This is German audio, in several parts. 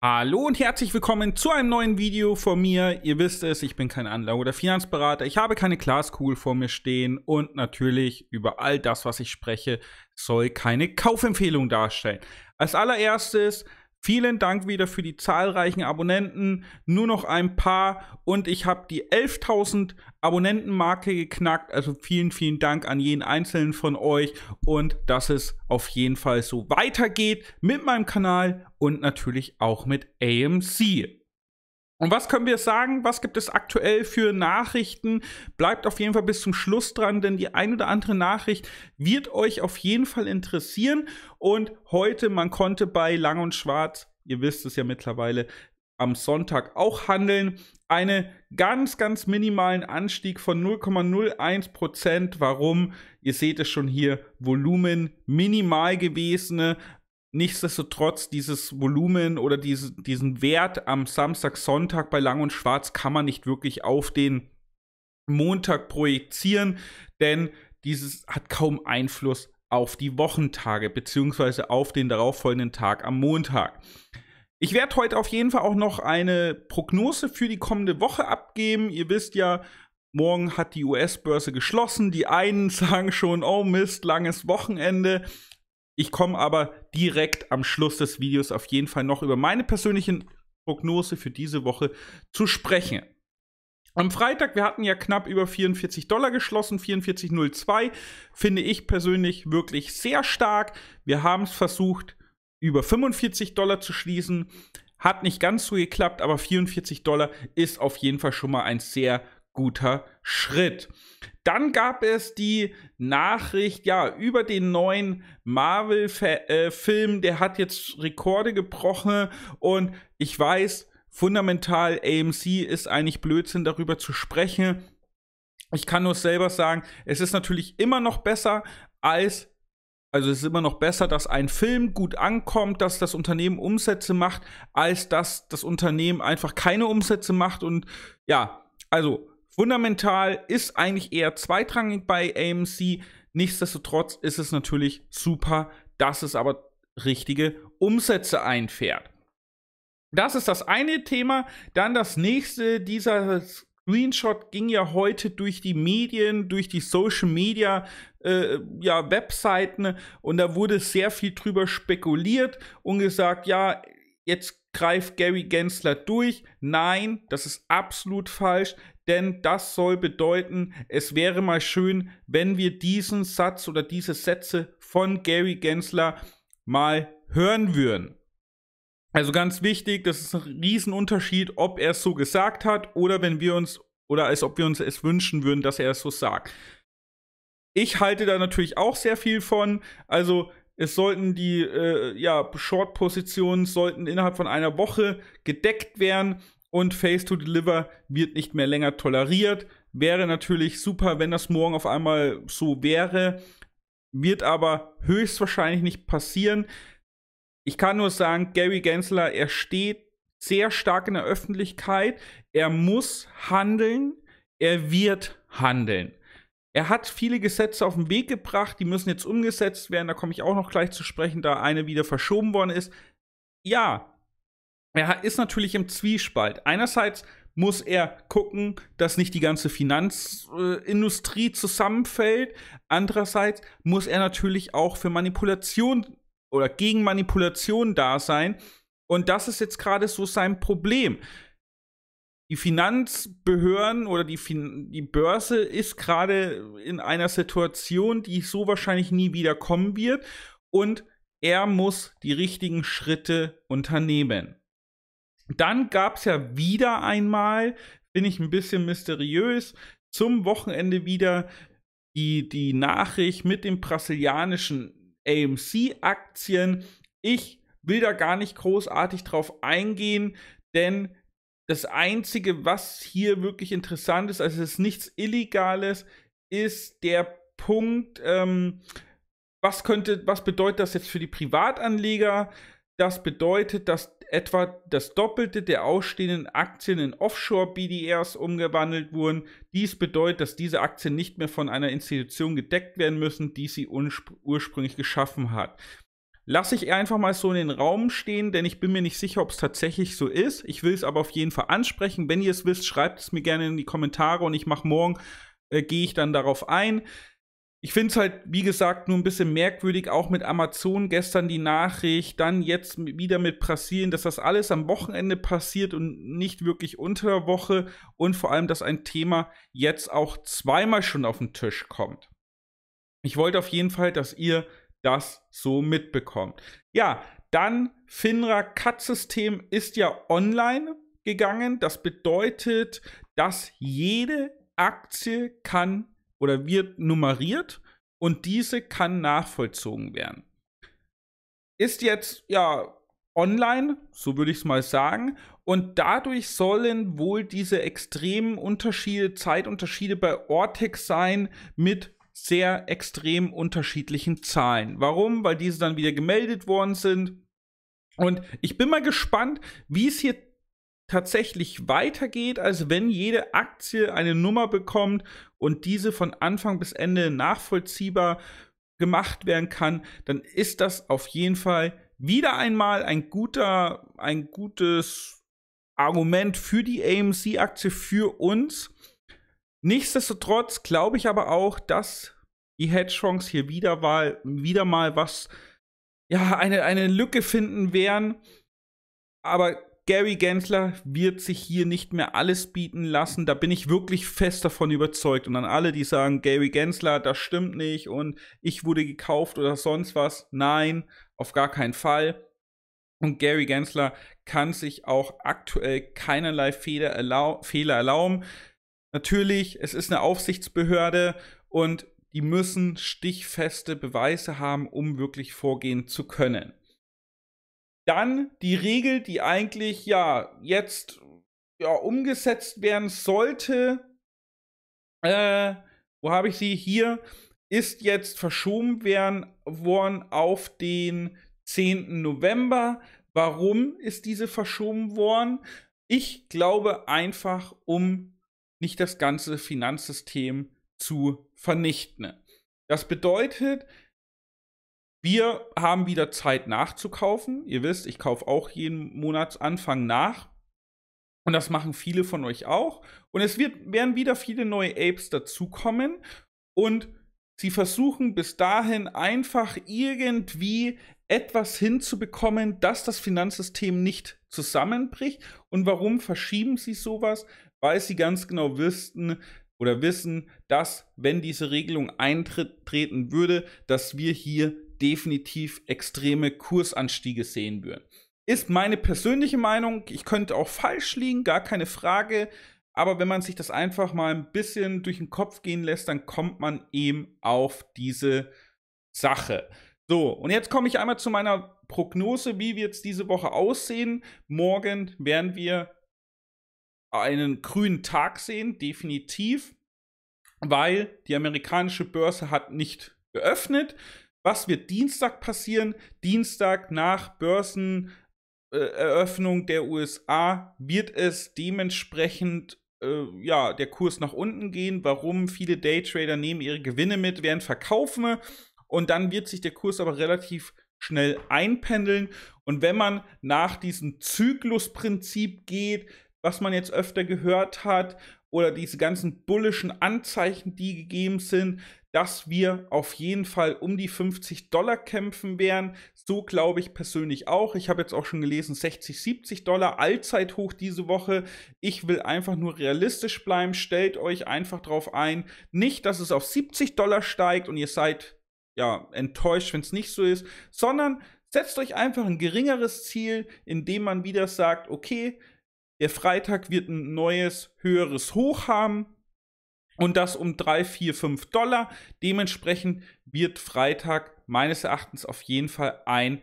Hallo und herzlich willkommen zu einem neuen Video von mir. Ihr wisst es, ich bin kein Anlage- oder Finanzberater. Ich habe keine Glaskugel vor mir stehen und natürlich über all das, was ich spreche, soll keine Kaufempfehlung darstellen. Als allererstes Vielen Dank wieder für die zahlreichen Abonnenten. Nur noch ein paar und ich habe die 11.000 Abonnentenmarke geknackt. Also vielen, vielen Dank an jeden einzelnen von euch und dass es auf jeden Fall so weitergeht mit meinem Kanal und natürlich auch mit AMC. Und was können wir sagen? Was gibt es aktuell für Nachrichten? Bleibt auf jeden Fall bis zum Schluss dran, denn die ein oder andere Nachricht wird euch auf jeden Fall interessieren. Und heute, man konnte bei Lang und Schwarz, ihr wisst es ja mittlerweile, am Sonntag auch handeln. Einen ganz, ganz minimalen Anstieg von 0,01 Prozent. Warum? Ihr seht es schon hier, Volumen minimal gewesene nichtsdestotrotz dieses Volumen oder diese, diesen Wert am Samstag, Sonntag bei Lang und Schwarz kann man nicht wirklich auf den Montag projizieren, denn dieses hat kaum Einfluss auf die Wochentage bzw. auf den darauffolgenden Tag am Montag. Ich werde heute auf jeden Fall auch noch eine Prognose für die kommende Woche abgeben. Ihr wisst ja, morgen hat die US-Börse geschlossen. Die einen sagen schon, oh Mist, langes Wochenende. Ich komme aber direkt am Schluss des Videos auf jeden Fall noch über meine persönliche Prognose für diese Woche zu sprechen. Am Freitag, wir hatten ja knapp über 44 Dollar geschlossen, 44,02, finde ich persönlich wirklich sehr stark. Wir haben es versucht, über 45 Dollar zu schließen, hat nicht ganz so geklappt, aber 44 Dollar ist auf jeden Fall schon mal ein sehr guter Schritt. Dann gab es die Nachricht, ja, über den neuen Marvel-Film, der hat jetzt Rekorde gebrochen und ich weiß, fundamental AMC ist eigentlich Blödsinn, darüber zu sprechen. Ich kann nur selber sagen, es ist natürlich immer noch besser als also es ist immer noch besser, dass ein Film gut ankommt, dass das Unternehmen Umsätze macht, als dass das Unternehmen einfach keine Umsätze macht. Und ja, also Fundamental ist eigentlich eher zweitrangig bei AMC. Nichtsdestotrotz ist es natürlich super, dass es aber richtige Umsätze einfährt. Das ist das eine Thema. Dann das nächste, dieser Screenshot ging ja heute durch die Medien, durch die Social Media äh, ja, Webseiten und da wurde sehr viel drüber spekuliert und gesagt, ja, jetzt greift Gary Gensler durch. Nein, das ist absolut falsch, denn das soll bedeuten, es wäre mal schön, wenn wir diesen Satz oder diese Sätze von Gary Gensler mal hören würden. Also ganz wichtig, das ist ein Riesenunterschied, ob er es so gesagt hat oder wenn wir uns oder als ob wir uns es wünschen würden, dass er es so sagt. Ich halte da natürlich auch sehr viel von. Also es sollten die äh, ja, Short-Positionen sollten innerhalb von einer Woche gedeckt werden und Face to Deliver wird nicht mehr länger toleriert. Wäre natürlich super, wenn das morgen auf einmal so wäre, wird aber höchstwahrscheinlich nicht passieren. Ich kann nur sagen, Gary Gensler, er steht sehr stark in der Öffentlichkeit. Er muss handeln, er wird handeln. Er hat viele Gesetze auf den Weg gebracht, die müssen jetzt umgesetzt werden, da komme ich auch noch gleich zu sprechen, da eine wieder verschoben worden ist. Ja, er ist natürlich im Zwiespalt. Einerseits muss er gucken, dass nicht die ganze Finanzindustrie zusammenfällt. Andererseits muss er natürlich auch für Manipulation oder gegen Manipulation da sein. Und das ist jetzt gerade so sein Problem die Finanzbehörden oder die, fin die Börse ist gerade in einer Situation, die so wahrscheinlich nie wieder kommen wird. Und er muss die richtigen Schritte unternehmen. Dann gab es ja wieder einmal, finde ich ein bisschen mysteriös, zum Wochenende wieder die, die Nachricht mit den brasilianischen AMC-Aktien. Ich will da gar nicht großartig drauf eingehen, denn das Einzige, was hier wirklich interessant ist, also es ist nichts Illegales, ist der Punkt, ähm, was könnte, was bedeutet das jetzt für die Privatanleger? Das bedeutet, dass etwa das Doppelte der ausstehenden Aktien in Offshore-BDRs umgewandelt wurden. Dies bedeutet, dass diese Aktien nicht mehr von einer Institution gedeckt werden müssen, die sie ursprünglich geschaffen hat. Lasse ich einfach mal so in den Raum stehen, denn ich bin mir nicht sicher, ob es tatsächlich so ist. Ich will es aber auf jeden Fall ansprechen. Wenn ihr es wisst, schreibt es mir gerne in die Kommentare und ich mache morgen, äh, gehe ich dann darauf ein. Ich finde es halt, wie gesagt, nur ein bisschen merkwürdig, auch mit Amazon gestern die Nachricht, dann jetzt wieder mit Brasilien, dass das alles am Wochenende passiert und nicht wirklich unter der Woche und vor allem, dass ein Thema jetzt auch zweimal schon auf den Tisch kommt. Ich wollte auf jeden Fall, dass ihr das so mitbekommt. Ja, dann Finra Cut-System ist ja online gegangen. Das bedeutet, dass jede Aktie kann oder wird nummeriert und diese kann nachvollzogen werden. Ist jetzt ja online, so würde ich es mal sagen, und dadurch sollen wohl diese extremen Unterschiede, Zeitunterschiede bei Ortex sein mit sehr extrem unterschiedlichen Zahlen. Warum? Weil diese dann wieder gemeldet worden sind. Und ich bin mal gespannt, wie es hier tatsächlich weitergeht, als wenn jede Aktie eine Nummer bekommt und diese von Anfang bis Ende nachvollziehbar gemacht werden kann, dann ist das auf jeden Fall wieder einmal ein guter, ein gutes Argument für die AMC-Aktie für uns, Nichtsdestotrotz glaube ich aber auch, dass die Hedgefonds hier wieder mal, wieder mal was, ja, eine, eine Lücke finden werden. Aber Gary Gensler wird sich hier nicht mehr alles bieten lassen. Da bin ich wirklich fest davon überzeugt. Und an alle, die sagen, Gary Gensler, das stimmt nicht und ich wurde gekauft oder sonst was. Nein, auf gar keinen Fall. Und Gary Gensler kann sich auch aktuell keinerlei Fehler, erlau Fehler erlauben. Natürlich, es ist eine Aufsichtsbehörde und die müssen stichfeste Beweise haben, um wirklich vorgehen zu können. Dann die Regel, die eigentlich ja jetzt ja, umgesetzt werden sollte. Äh, wo habe ich sie? Hier ist jetzt verschoben werden, worden auf den 10. November. Warum ist diese verschoben worden? Ich glaube einfach, um nicht das ganze Finanzsystem zu vernichten. Das bedeutet, wir haben wieder Zeit nachzukaufen. Ihr wisst, ich kaufe auch jeden Monatsanfang nach. Und das machen viele von euch auch. Und es wird, werden wieder viele neue Apes dazukommen. Und sie versuchen bis dahin einfach irgendwie etwas hinzubekommen, dass das Finanzsystem nicht zusammenbricht. Und warum verschieben sie sowas? weil sie ganz genau wüssten oder wissen, dass wenn diese Regelung eintreten würde, dass wir hier definitiv extreme Kursanstiege sehen würden. Ist meine persönliche Meinung, ich könnte auch falsch liegen, gar keine Frage, aber wenn man sich das einfach mal ein bisschen durch den Kopf gehen lässt, dann kommt man eben auf diese Sache. So, und jetzt komme ich einmal zu meiner Prognose, wie wird es diese Woche aussehen. Morgen werden wir einen grünen Tag sehen, definitiv, weil die amerikanische Börse hat nicht geöffnet. Was wird Dienstag passieren? Dienstag nach Börseneröffnung der USA wird es dementsprechend äh, ja, der Kurs nach unten gehen. Warum? Viele Daytrader nehmen ihre Gewinne mit, werden verkaufen und dann wird sich der Kurs aber relativ schnell einpendeln. Und wenn man nach diesem Zyklusprinzip geht, was man jetzt öfter gehört hat, oder diese ganzen bullischen Anzeichen, die gegeben sind, dass wir auf jeden Fall um die 50 Dollar kämpfen werden. So glaube ich persönlich auch. Ich habe jetzt auch schon gelesen, 60, 70 Dollar Allzeithoch diese Woche. Ich will einfach nur realistisch bleiben. Stellt euch einfach darauf ein. Nicht, dass es auf 70 Dollar steigt und ihr seid ja enttäuscht, wenn es nicht so ist, sondern setzt euch einfach ein geringeres Ziel, indem man wieder sagt, okay, der Freitag wird ein neues, höheres Hoch haben. Und das um 3, 4, 5 Dollar. Dementsprechend wird Freitag meines Erachtens auf jeden Fall ein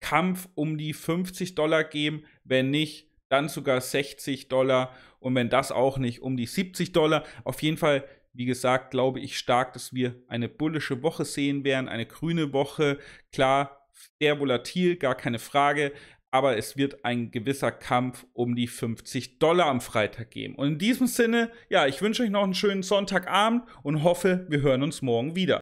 Kampf um die 50 Dollar geben. Wenn nicht, dann sogar 60 Dollar. Und wenn das auch nicht, um die 70 Dollar. Auf jeden Fall wie gesagt, glaube ich stark, dass wir eine bullische Woche sehen werden, eine grüne Woche. Klar, sehr volatil, gar keine Frage, aber es wird ein gewisser Kampf um die 50 Dollar am Freitag geben. Und in diesem Sinne, ja, ich wünsche euch noch einen schönen Sonntagabend und hoffe, wir hören uns morgen wieder.